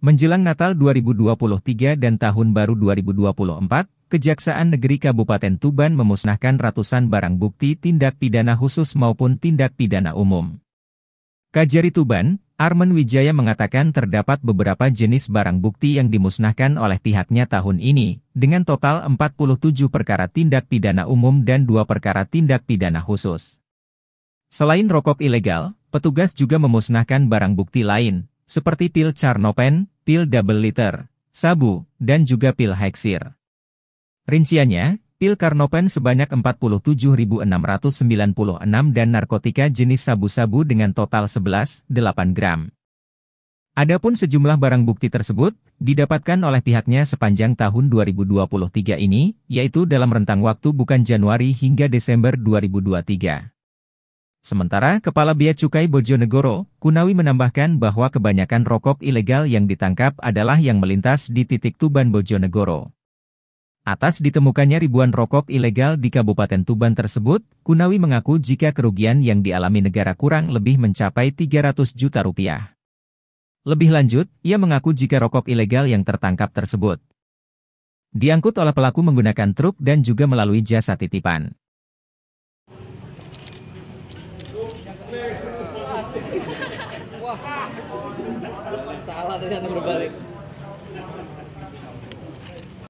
Menjelang Natal 2023 dan Tahun Baru 2024, Kejaksaan Negeri Kabupaten Tuban memusnahkan ratusan barang bukti tindak pidana khusus maupun tindak pidana umum. Kajari Tuban, Armen Wijaya mengatakan terdapat beberapa jenis barang bukti yang dimusnahkan oleh pihaknya tahun ini, dengan total 47 perkara tindak pidana umum dan dua perkara tindak pidana khusus. Selain rokok ilegal, petugas juga memusnahkan barang bukti lain, seperti pil Charnopen, pil double liter, sabu, dan juga pil Hexir. Rinciannya, pil Carnopen sebanyak 47.696 dan narkotika jenis sabu-sabu dengan total 11,8 gram. Adapun sejumlah barang bukti tersebut didapatkan oleh pihaknya sepanjang tahun 2023 ini, yaitu dalam rentang waktu bukan Januari hingga Desember 2023. Sementara Kepala Biaya Cukai Bojonegoro, Kunawi menambahkan bahwa kebanyakan rokok ilegal yang ditangkap adalah yang melintas di titik Tuban Bojonegoro. Atas ditemukannya ribuan rokok ilegal di Kabupaten Tuban tersebut, Kunawi mengaku jika kerugian yang dialami negara kurang lebih mencapai 300 juta rupiah. Lebih lanjut, ia mengaku jika rokok ilegal yang tertangkap tersebut diangkut oleh pelaku menggunakan truk dan juga melalui jasa titipan. Wah, salah ternyata berbalik.